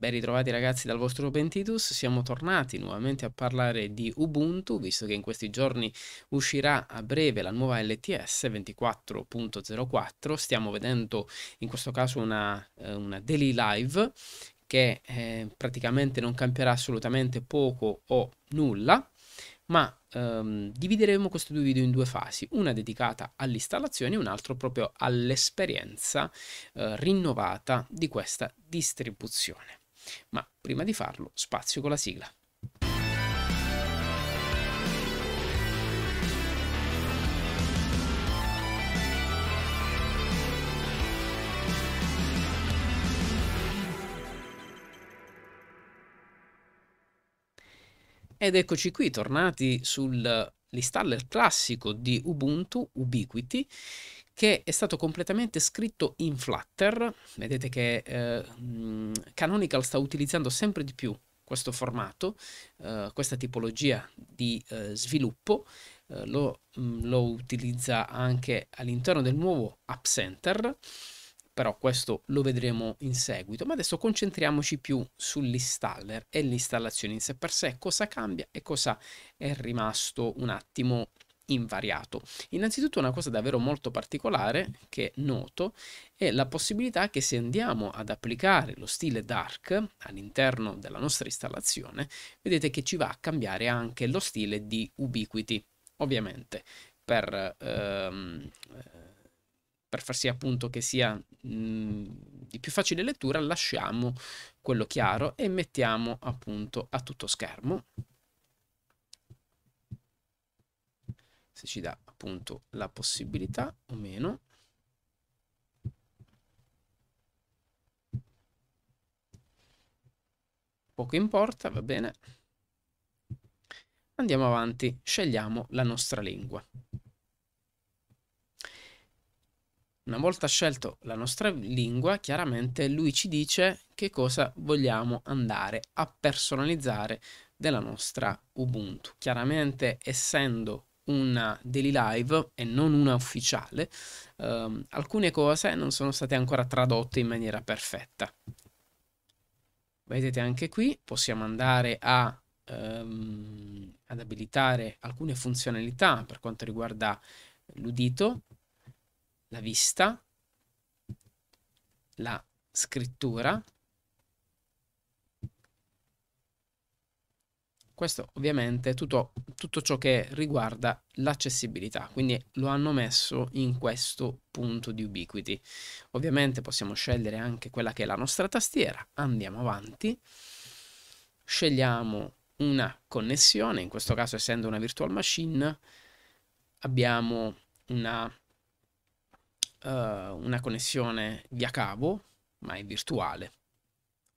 Ben ritrovati ragazzi dal vostro Pentitus, siamo tornati nuovamente a parlare di Ubuntu, visto che in questi giorni uscirà a breve la nuova LTS 24.04, stiamo vedendo in questo caso una, eh, una daily live che eh, praticamente non cambierà assolutamente poco o nulla, ma ehm, divideremo questi due video in due fasi, una dedicata all'installazione e un'altra proprio all'esperienza eh, rinnovata di questa distribuzione. Ma prima di farlo, spazio con la sigla. Ed eccoci qui, tornati sul l'installer classico di Ubuntu, Ubiquiti, che è stato completamente scritto in Flutter. Vedete che eh, Canonical sta utilizzando sempre di più questo formato, eh, questa tipologia di eh, sviluppo. Eh, lo, mh, mm, lo utilizza anche all'interno del nuovo App Center però questo lo vedremo in seguito. Ma adesso concentriamoci più sull'installer e l'installazione in sé per sé, cosa cambia e cosa è rimasto un attimo invariato. Innanzitutto una cosa davvero molto particolare che noto è la possibilità che se andiamo ad applicare lo stile dark all'interno della nostra installazione, vedete che ci va a cambiare anche lo stile di Ubiquiti, Ovviamente per ehm, per far sì appunto che sia mh, mhmm, di più facile lettura, lasciamo quello chiaro e mettiamo appunto a tutto schermo. Se ci dà appunto la possibilità o meno. Poco importa, va bene. Andiamo avanti, scegliamo la nostra lingua. Una volta scelto la nostra lingua, chiaramente lui ci dice che cosa vogliamo andare a personalizzare della nostra Ubuntu. Chiaramente, essendo una daily live e non una ufficiale, ehm, alcune cose non sono state ancora tradotte in maniera perfetta. Vedete anche qui, possiamo andare a ehm, ad abilitare alcune funzionalità per quanto riguarda l'udito la vista, la scrittura. Questo ovviamente è tutto, tutto ciò che riguarda l'accessibilità, quindi lo hanno messo in questo punto di ubiquity. Ovviamente possiamo scegliere anche quella che è la nostra tastiera, andiamo avanti, scegliamo una connessione, in questo caso essendo una virtual machine abbiamo una uh, una connessione via cavo, ma è virtuale.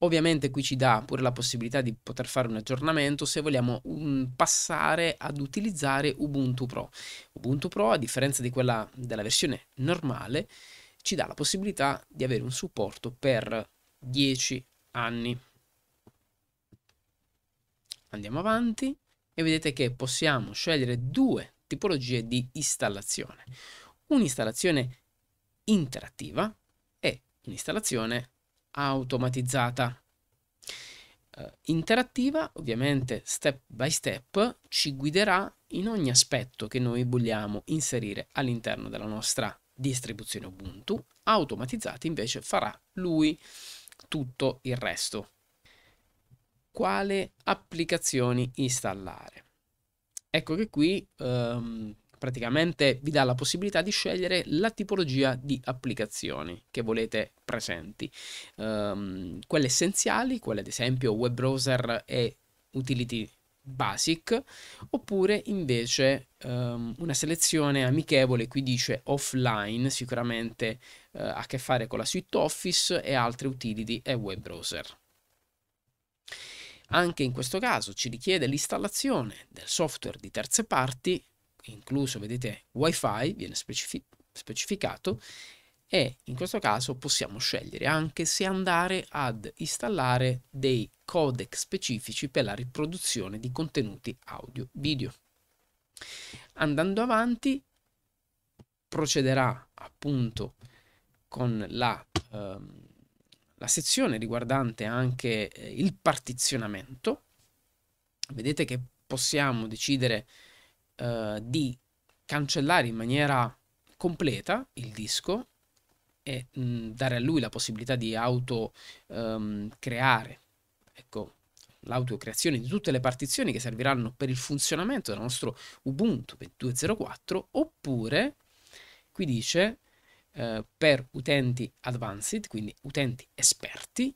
Ovviamente qui ci dà pure la possibilità di poter fare un aggiornamento se vogliamo um, passare ad utilizzare Ubuntu Pro. Ubuntu Pro, a differenza di quella della versione normale, ci dà la possibilità di avere un supporto per 10 anni. Andiamo avanti e vedete che possiamo scegliere due tipologie di installazione. Un'installazione interattiva e un'installazione automatizzata. Uh, interattiva, ovviamente step by step, ci guiderà in ogni aspetto che noi vogliamo inserire all'interno della nostra distribuzione Ubuntu, automatizzata invece farà lui tutto il resto. Quale applicazioni installare? Ecco che qui um, praticamente vi dà la possibilità di scegliere la tipologia di applicazioni che volete presenti, um, quelle essenziali, quelle ad esempio web browser e utility basic, oppure invece um, una selezione amichevole, qui dice offline, sicuramente uh, ha a che fare con la suite Office e altre utility e web browser. Anche in questo caso ci richiede l'installazione del software di terze parti incluso, vedete, wifi, viene specifi specificato e in questo caso possiamo scegliere anche se andare ad installare dei codec specifici per la riproduzione di contenuti audio video. Andando avanti procederà appunto con la, ehm, la sezione riguardante anche eh, il partizionamento. Vedete che possiamo decidere eh, di cancellare in maniera completa il disco e mh, mm, dare a lui la possibilità di auto um, creare ecco l'autocreazione di tutte le partizioni che serviranno per il funzionamento del nostro Ubuntu 2.04 oppure qui dice eh, per utenti advanced quindi utenti esperti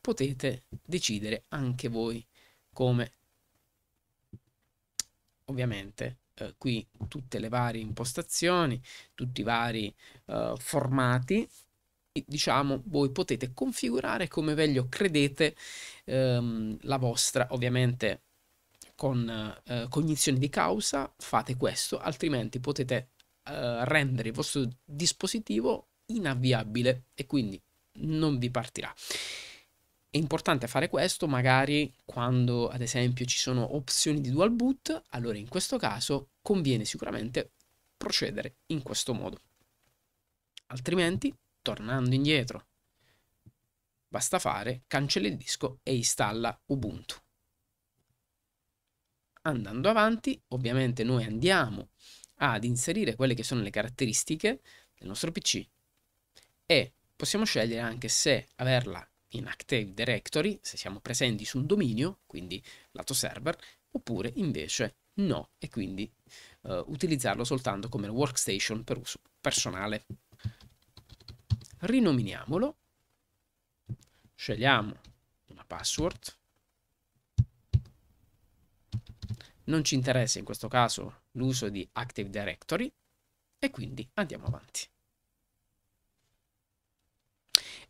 potete decidere anche voi come ovviamente eh, qui tutte le varie impostazioni, tutti i vari eh, formati, diciamo voi potete configurare come meglio credete ehm, la vostra, ovviamente con eh, cognizione di causa fate questo, altrimenti potete eh, rendere il vostro dispositivo inavviabile e quindi non vi partirà. È importante fare questo magari quando ad esempio ci sono opzioni di dual boot, allora in questo caso conviene sicuramente procedere in questo modo. Altrimenti, tornando indietro, basta fare cancella il disco e installa Ubuntu. Andando avanti, ovviamente noi andiamo ad inserire quelle che sono le caratteristiche del nostro PC e possiamo scegliere anche se averla in Active Directory, se siamo presenti su un dominio, quindi lato server, oppure invece no, e quindi eh, utilizzarlo soltanto come workstation per uso personale. Rinominiamolo, scegliamo una password, non ci interessa in questo caso l'uso di Active Directory, e quindi andiamo avanti.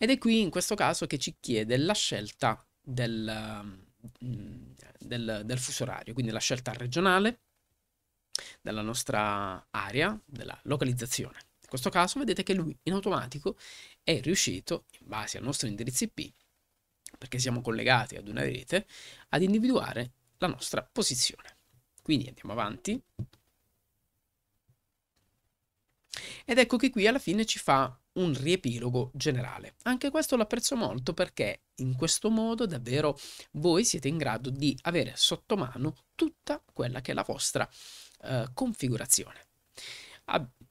Ed è qui in questo caso che ci chiede la scelta del, mm, del, del fuso orario, quindi la scelta regionale della nostra area, della localizzazione. In questo caso vedete che lui in automatico è riuscito, in base al nostro indirizzo IP, perché siamo collegati ad una rete, ad individuare la nostra posizione. Quindi andiamo avanti. Ed ecco che qui alla fine ci fa un riepilogo generale. Anche questo l'apprezzo molto perché in questo modo davvero voi siete in grado di avere sotto mano tutta quella che è la vostra eh, configurazione.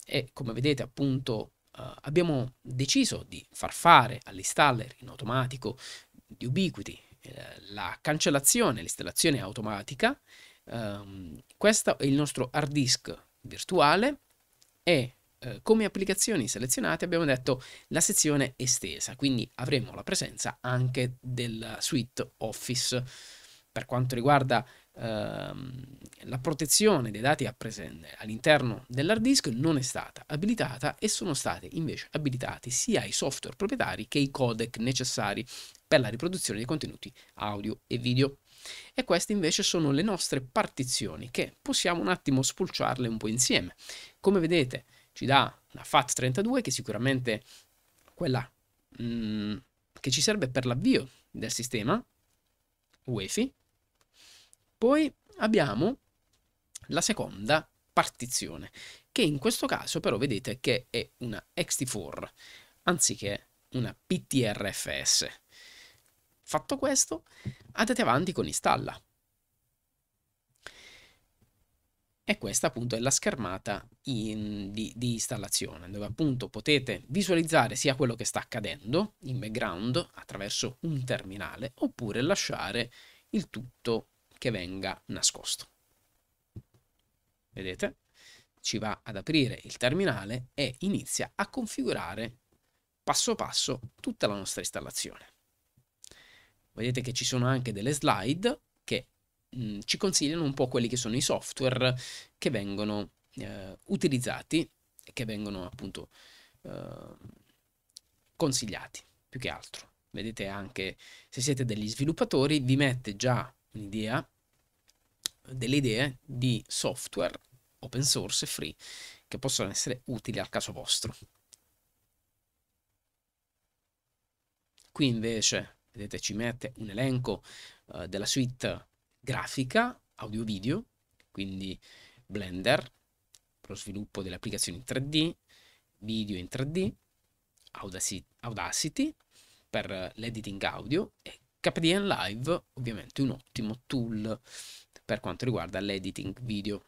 e come vedete appunto eh, abbiamo deciso di far fare all'installer in automatico di Ubiquiti eh, la cancellazione, l'installazione automatica. Ehm, questo è il nostro hard disk virtuale e eh, come applicazioni selezionate abbiamo detto la sezione estesa, quindi avremo la presenza anche della suite Office. Per quanto riguarda ehm, la protezione dei dati all'interno dell'hard disk non è stata abilitata e sono stati invece abilitati sia i software proprietari che i codec necessari per la riproduzione dei contenuti audio e video. E queste invece sono le nostre partizioni che possiamo un attimo spulciarle un po' insieme. Come vedete, ci dà la FAT32 che sicuramente è quella mh, mm, che ci serve per l'avvio del sistema UEFI. Poi abbiamo la seconda partizione che in questo caso però vedete che è una XT4 anziché una PTRFS. Fatto questo, andate avanti con installa. e questa appunto è la schermata in, di, di, installazione dove appunto potete visualizzare sia quello che sta accadendo in background attraverso un terminale oppure lasciare il tutto che venga nascosto. Vedete? Ci va ad aprire il terminale e inizia a configurare passo passo tutta la nostra installazione. Vedete che ci sono anche delle slide Mm, ci consigliano un po' quelli che sono i software che vengono eh, utilizzati e che vengono appunto eh, consigliati più che altro. Vedete anche se siete degli sviluppatori, vi mette già un'idea, delle idee di software open source e free che possono essere utili al caso vostro. Qui invece, vedete, ci mette un elenco eh, della suite grafica, audio-video, quindi Blender, per lo sviluppo delle applicazioni in 3D, video in 3D, Audacity, Audacity per l'editing audio e KDN Live, ovviamente un ottimo tool per quanto riguarda l'editing video.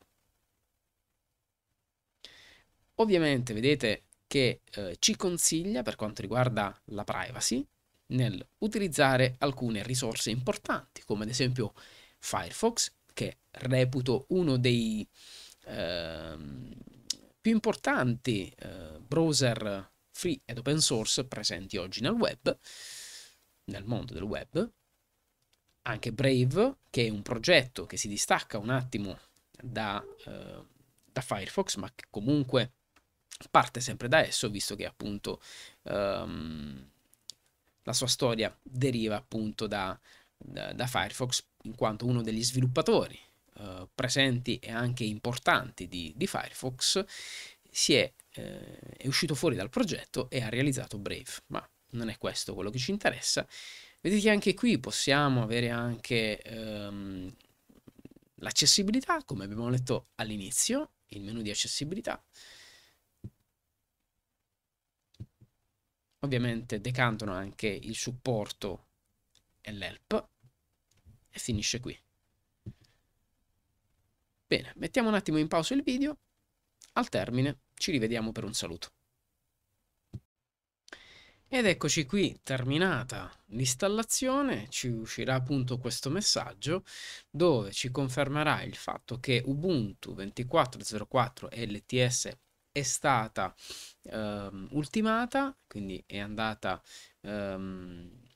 Ovviamente vedete che eh, ci consiglia per quanto riguarda la privacy nel utilizzare alcune risorse importanti come ad esempio Firefox, che reputo uno dei eh, più importanti eh, browser free ed open source presenti oggi nel web, nel mondo del web, anche Brave, che è un progetto che si distacca un attimo da, eh, da Firefox, ma che comunque parte sempre da esso, visto che appunto ehm, la sua storia deriva appunto da, da, da Firefox in quanto uno degli sviluppatori eh, presenti e anche importanti di, di Firefox, si è, eh, è uscito fuori dal progetto e ha realizzato Brave, ma non è questo quello che ci interessa. Vedete che anche qui possiamo avere anche ehm, l'accessibilità, come abbiamo letto all'inizio, il menu di accessibilità. Ovviamente decantano anche il supporto e l'help e finisce qui. Bene, mettiamo un attimo in pausa il video, al termine ci rivediamo per un saluto. Ed eccoci qui, terminata l'installazione, ci uscirà appunto questo messaggio dove ci confermerà il fatto che Ubuntu 24.04 LTS è stata ehm, ultimata, quindi è andata ehm,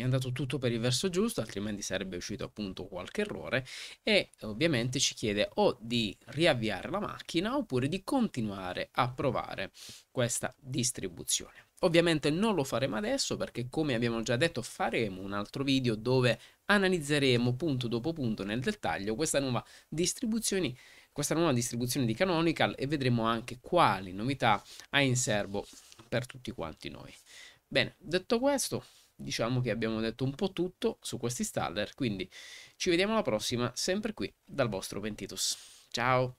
è andato tutto per il verso giusto, altrimenti sarebbe uscito appunto qualche errore e ovviamente ci chiede o di riavviare la macchina oppure di continuare a provare questa distribuzione. Ovviamente non lo faremo adesso perché come abbiamo già detto faremo un altro video dove analizzeremo punto dopo punto nel dettaglio questa nuova distribuzione, questa nuova distribuzione di Canonical e vedremo anche quali novità ha in serbo per tutti quanti noi. Bene, detto questo, diciamo che abbiamo detto un po' tutto su questi installer, quindi ci vediamo alla prossima, sempre qui dal vostro Ventitus. Ciao!